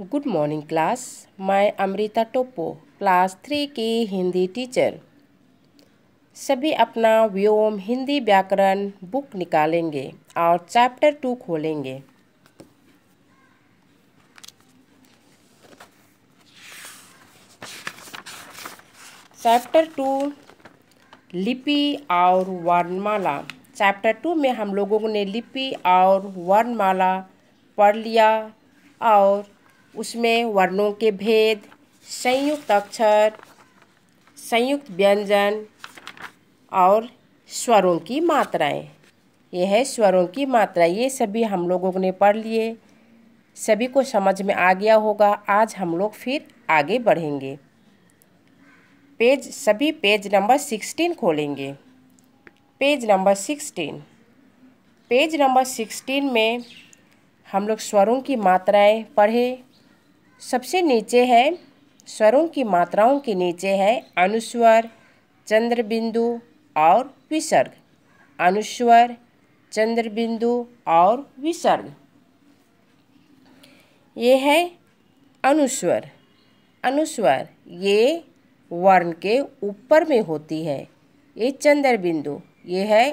good morning class मैं Amrita टोपो class three की Hindi teacher सभी अपना व्योम हिंदी व्याकरण बुक निकालेंगे और चैप्टर टू खोलेंगे चैप्टर टू लिपि और वर्णमाला चैप्टर टू में हम लोगों ने लिपि और वर्णमाला पढ़ लिया और उसमें वर्णों के भेद संयुक्त अक्षर संयुक्त व्यंजन और स्वरों की मात्राएं यह है स्वरों की मात्रा ये सभी हम लोगों ने पढ़ लिए सभी को समझ में आ गया होगा आज हम लोग फिर आगे बढ़ेंगे पेज सभी पेज नंबर सिक्सटीन खोलेंगे page number sixteen page number sixteen में हम लोग स्वरों की मात्राएं पढ़े सबसे नीचे है स्वरों की मात्राओं के नीचे है अनुस्वर चंद्रबिंदु और विसर्ग अनुस्वर चंद्रबिंदु और विसर्ग ये है अनुस्वर अनुस्वर ये वर्ण के ऊपर में होती है ये चंद्रबिंदु ये है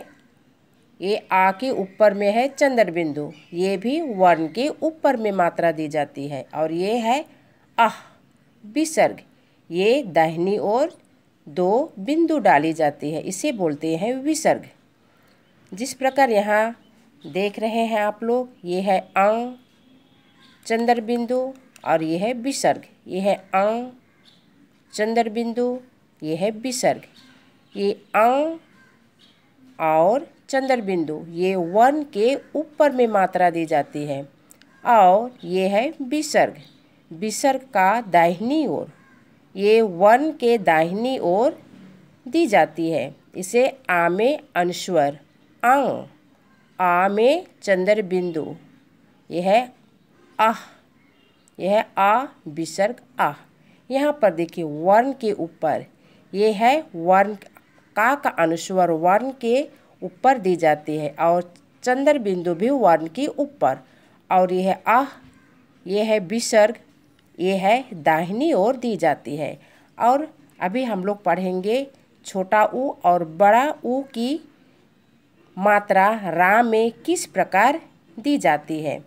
ये आ के ऊपर में है चंद्र बिंदु ये भी वर्ण के ऊपर में मात्रा दी जाती है और ये है आह विसर्ग ये दाहिनी ओर दो बिंदु डाली जाती है इसे बोलते हैं विसर्ग जिस प्रकार यहाँ देख रहे हैं आप लोग ये है अंग चंद्र बिंदु और ये है विसर्ग ये है अंग चंद्र बिंदु ये है विसर्ग ये अंग और चंद्र बिंदु ये वन के ऊपर में मात्रा दी जाती है और ये है विसर्ग विसर्ग का दाहिनी ओर ये वन के दाहिनी ओर दी जाती है इसे आमे अनश्वर अंग आ में चंद्र बिंदु यह है आह यह है आ विसर्ग आह यहाँ पर देखिए वर्ण के ऊपर ये है वर्ण का का अनुस्वर वर्ण के ऊपर दी जाती है और चंद्र बिंदु भी वर्ण के ऊपर और यह आह यह है विसर्ग यह है दाहिनी ओर दी जाती है और अभी हम लोग पढ़ेंगे छोटा ऊ और बड़ा उ की मात्रा रा में किस प्रकार दी जाती है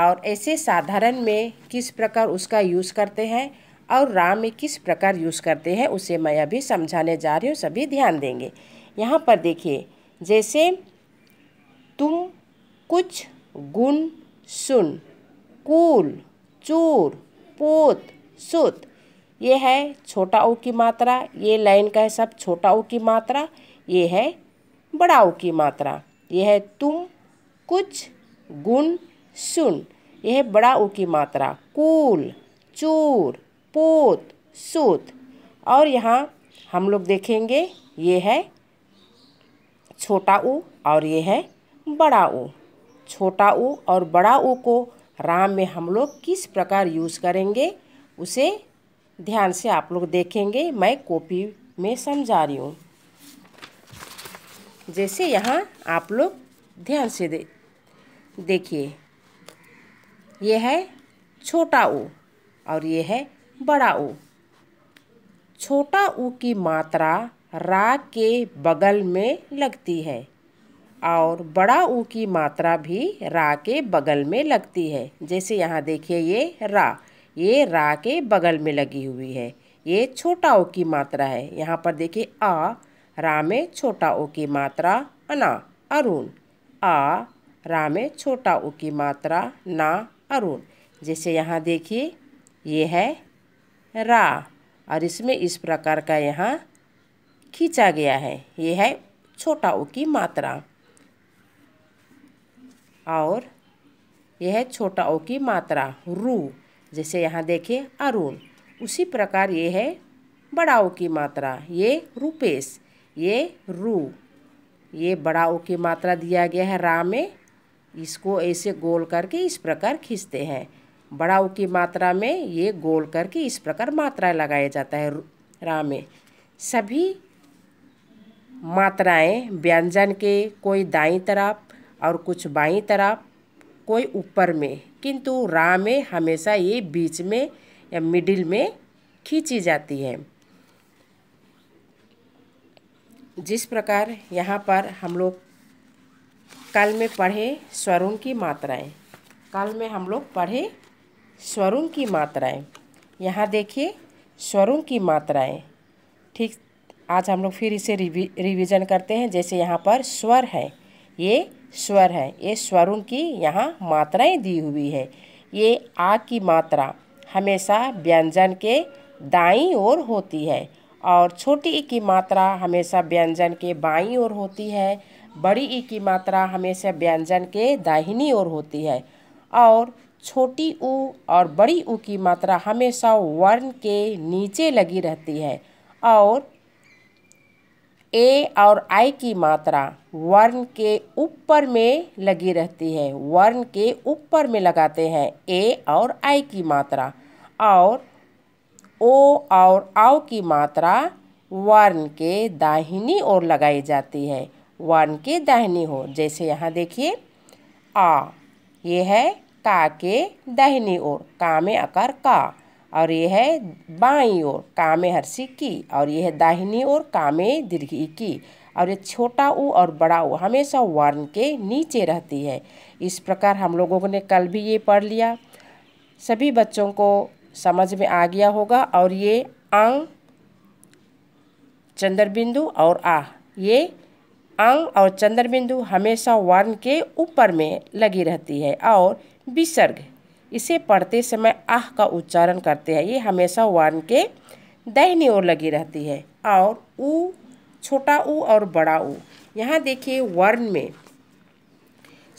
और ऐसे साधारण में किस प्रकार उसका यूज़ करते हैं और रा में किस प्रकार यूज़ करते हैं उसे मैं अभी समझाने जा रही हूँ सभी ध्यान देंगे यहाँ पर देखिए जैसे तुम कुछ गुण सुन कूल चूर पोत सुत ये है छोटा ऊ की मात्रा ये लाइन का है सब छोटा ऊ की मात्रा ये है बड़ा ऊ की मात्रा ये है तुम कुछ गुण सुन यह है बड़ा ओ की मात्रा कूल चूर पोत सुत और यहाँ हम लोग देखेंगे ये है छोटा ऊ और ये है बड़ा ऊ छोटा ऊ और बड़ा ऊ को राम में हम लोग किस प्रकार यूज़ करेंगे उसे ध्यान से आप लोग देखेंगे मैं कॉपी में समझा रही हूँ जैसे यहाँ आप लोग ध्यान से दे देखिए ये है छोटा ऊ और ये है बड़ा ऊ छोटा ऊ की मात्रा रा के बगल में लगती है और बड़ा ऊ की मात्रा भी रा के बगल में लगती है जैसे यहाँ देखिए ये रा ये रा के बगल में लगी हुई है ये छोटा ओ की मात्रा है यहाँ पर देखिए आ रा में छोटा ओ की मात्रा अना अरुण आ रा में छोटा ओ की मात्रा ना अरुण जैसे यहाँ देखिए ये है रा और इसमें इस प्रकार का यहाँ खींचा गया है ये है छोटा ओ की मात्रा और यह है छोटा ओ की मात्रा रू जैसे यहाँ देखे अरुण उसी प्रकार ये है बड़ा ओ की मात्रा ये रूपेश ये रू ये बड़ा ओ की मात्रा दिया गया है रा में इसको ऐसे गोल करके इस प्रकार खींचते हैं बड़ा ओ की मात्रा में ये गोल करके इस प्रकार मात्रा लगाया जाता है रा में सभी मात्राएं व्यंजन के कोई दाई तरफ और कुछ बाई तरफ कोई ऊपर में किंतु रा में हमेशा ये बीच में या मिडिल में खींची जाती है जिस प्रकार यहाँ पर हम लोग कल में पढ़े स्वरों की मात्राएं कल में हम लोग पढ़े स्वरों की मात्राएं यहाँ देखिए स्वरों की मात्राएं ठीक आज हम लोग फिर इसे रिवी रिविज़न करते हैं जैसे यहाँ पर स्वर है ये स्वर है ये स्वरों की यहाँ मात्राएं दी हुई है ये आ की मात्रा हमेशा व्यंजन के दाई ओर होती है और छोटी ई की मात्रा हमेशा व्यंजन के बाई ओर होती है बड़ी ई की मात्रा हमेशा व्यंजन के दाहिनी ओर होती है और छोटी ऊ और बड़ी ऊ की मात्रा हमेशा वर्ण के नीचे लगी रहती है और ए और आई की मात्रा वर्ण के ऊपर में लगी रहती है वर्ण के ऊपर में लगाते हैं ए और आई की मात्रा और ओ और आओ की मात्रा वर्ण के दाहिनी ओर लगाई जाती है वर्ण के दाहिनी ओर जैसे यहाँ देखिए आ ये है का के दाहिनी ओर का में आकार का और ये है बाई ओर कामे हर्षी की और ये है दाहिनी ओर कामे दीर्घी की और ये छोटा ऊ और बड़ा ऊ हमेशा वर्ण के नीचे रहती है इस प्रकार हम लोगों ने कल भी ये पढ़ लिया सभी बच्चों को समझ में आ गया होगा और ये अंग चंद्रबिंदु और आ ये अंग और चंद्रबिंदु हमेशा वर्ण के ऊपर में लगी रहती है और विसर्ग इसे पढ़ते समय आह का उच्चारण करते हैं ये हमेशा वन के दहनी ओर लगी रहती है और उ छोटा ऊ और बड़ा ऊ यहाँ देखिए वर्ण में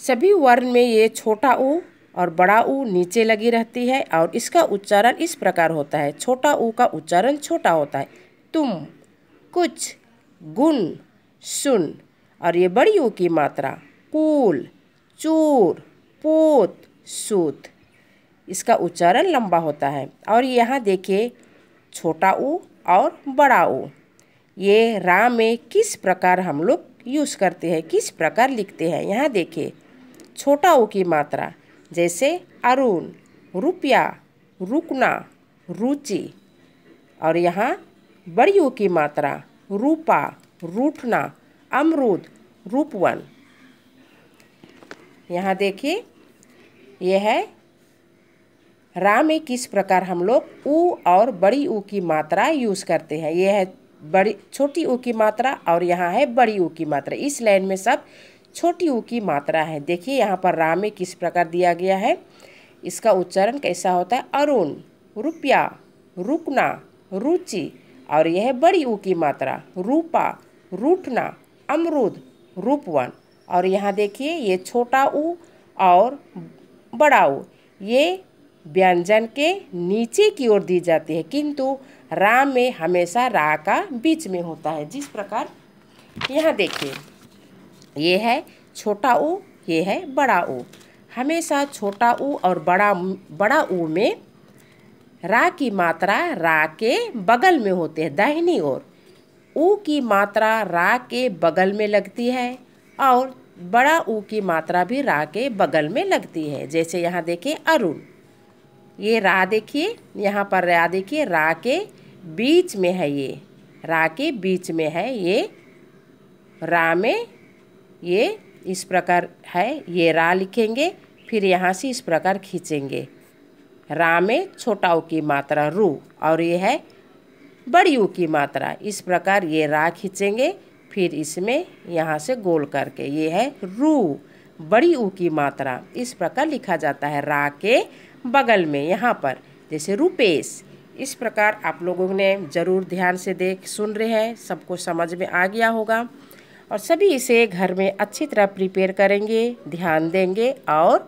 सभी वर्ण में ये छोटा ऊ और बड़ा उ नीचे लगी रहती है और इसका उच्चारण इस प्रकार होता है छोटा ऊ का उच्चारण छोटा होता है तुम कुछ गुण सुन और ये बड़ी ऊ की मात्रा कूल चूर पोत सूत इसका उच्चारण लंबा होता है और यहाँ देखिए छोटा ऊ और बड़ा ऊ ये रा में किस प्रकार हम लोग यूज़ करते हैं किस प्रकार लिखते हैं यहाँ देखिए छोटा ऊ की मात्रा जैसे अरुण रुपया रुकना रुचि और यहाँ बड़ी ऊ की मात्रा रूपा रूठना अमरूद रूपवन यहाँ देखिए यह है रा में किस प्रकार हम लोग ऊ और बड़ी ऊ की मात्रा यूज़ करते हैं ये है बड़ी छोटी ऊ की मात्रा और यहाँ है बड़ी ऊ की मात्रा इस लाइन में सब छोटी ऊ की मात्रा है देखिए यहाँ पर रा में किस प्रकार दिया गया है इसका उच्चारण कैसा होता है अरुण रुपया रुकना रुचि और यह है बड़ी ऊ की मात्रा रूपा रूठना अमरुद रूपवन और यहाँ देखिए ये छोटा ऊ और बड़ा उ ये व्यंजन के नीचे की ओर दी जाती है किंतु रा में हमेशा रा का बीच में होता है जिस प्रकार यहाँ देखिए ये है छोटा ऊ ये है बड़ा ऊ हमेशा छोटा ऊ और बड़ा बड़ा ऊ में रा की मात्रा रा के बगल में होते हैं दाहिनी ओर ऊ की मात्रा रा के बगल में लगती है और बड़ा ऊ की मात्रा भी रा के बगल में लगती है जैसे यहाँ देखें अरुण ये रा देखिए यहाँ पर रा देखिए रा के बीच में है ये रा के बीच में है ये रा में ये इस प्रकार है ये रा लिखेंगे फिर यहाँ से इस प्रकार खींचेंगे रा में छोटा ऊ की मात्रा रू और ये है बड़ी ऊ की मात्रा इस प्रकार ये रा खींचेंगे फिर इसमें यहाँ से गोल करके ये है रू बड़ी ऊ की मात्रा इस प्रकार लिखा जाता है रा के बगल में यहाँ पर जैसे रूपेश इस प्रकार आप लोगों ने ज़रूर ध्यान से देख सुन रहे हैं सबको समझ में आ गया होगा और सभी इसे घर में अच्छी तरह प्रिपेयर करेंगे ध्यान देंगे और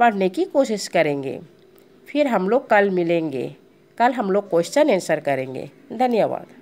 पढ़ने की कोशिश करेंगे फिर हम लोग कल मिलेंगे कल हम लोग क्वेश्चन आंसर करेंगे धन्यवाद